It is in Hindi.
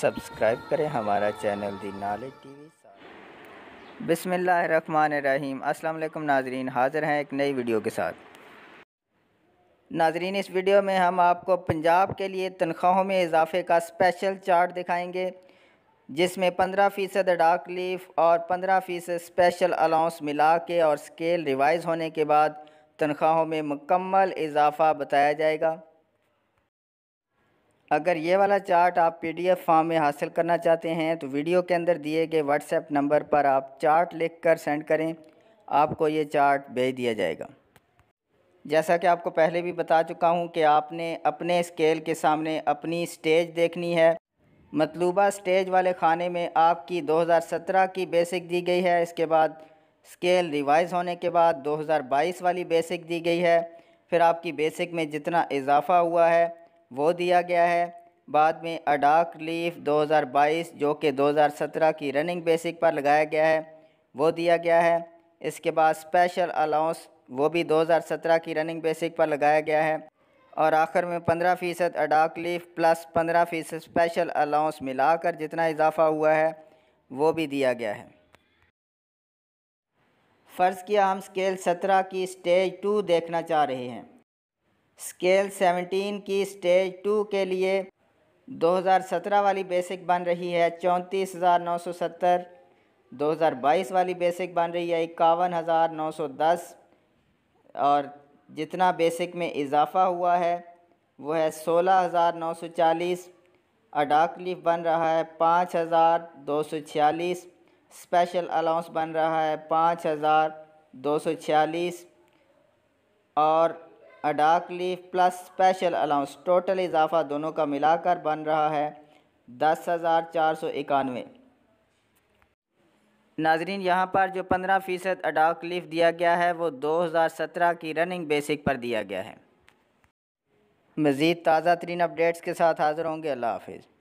सब्सक्राइब करें हमारा channel the knowledge T V बिसमीम अल्लाम नाजरीन हाज़िर हैं एक नई वीडियो के साथ नाजरीन इस वीडियो में हम आपको पंजाब के लिए तनख्वाहों में इजाफे का स्पेशल चार्ट दिखाएंगे जिसमें पंद्रह फ़ीसद डाक लीफ और पंद्रह फ़ीसद स्पेशल अलाउंस मिला के और स्केल रिवाइज़ होने के बाद तनख्वाहों में मुकम्मल इजाफा बताया जाएगा अगर ये वाला चार्ट आप पीडीएफ फॉर्म में हासिल करना चाहते हैं तो वीडियो के अंदर दिए गए व्हाट्सएप नंबर पर आप चार्ट लिखकर सेंड करें आपको ये चार्ट भेज दिया जाएगा जैसा कि आपको पहले भी बता चुका हूँ कि आपने अपने स्केल के सामने अपनी स्टेज देखनी है मतलूबा स्टेज वाले खाने में आपकी 2017 की बेसिक दी गई है इसके बाद स्केल रिवाइज होने के बाद बाईस वाली बेसिक दी गई है फिर आपकी बेसिक में जितना इजाफा हुआ है वो दिया गया है बाद में अडाक लीफ 2022 जो कि 2017 की रनिंग बेसिक पर लगाया गया है वो दिया गया है इसके बाद स्पेशल अलाउंस वो भी 2017 की रनिंग बेसिक पर लगाया गया है और आखिर में 15 फ़ीसद अडाक लीफ प्लस 15 फ़ीसद स्पेशल अलाउंस मिलाकर जितना इजाफा हुआ है वो भी दिया गया है फ़र्ज़ किया हम स्केल 17 की स्टेज टू देखना चाह रहे हैं स्केल 17 की स्टेज टू के लिए 2017 वाली बेसिक बन रही है चौंतीस हज़ार नौ सौ सत्तर दो हज़ार बाईस वाली बेसिक बन रही है इक्यावन हज़ार नौ सौ दस और जितना बेसिक में इजाफा हुआ है वो है सोलह हज़ार नौ सौ चालीस अडाकलिफ बन रहा है पाँच हज़ार दो सौ छियालीस स्पेशल अलाउंस बन रहा है पाँच हज़ार दो सौ छियालीस और ad hoc relief plus special allowance total इजाफा दोनों का मिलाकर बन रहा है दस हज़ार चार सौ इक्यानवे नाजरीन यहाँ पर जो पंद्रह फ़ीसद अडाक लीफ दिया गया है वो दो हज़ार सत्रह की रनिंग बेसिक पर दिया गया है मज़ीद ताज़ा तरीन अपडेट्स के साथ हाज़िर होंगे अल्लाह हाफिज़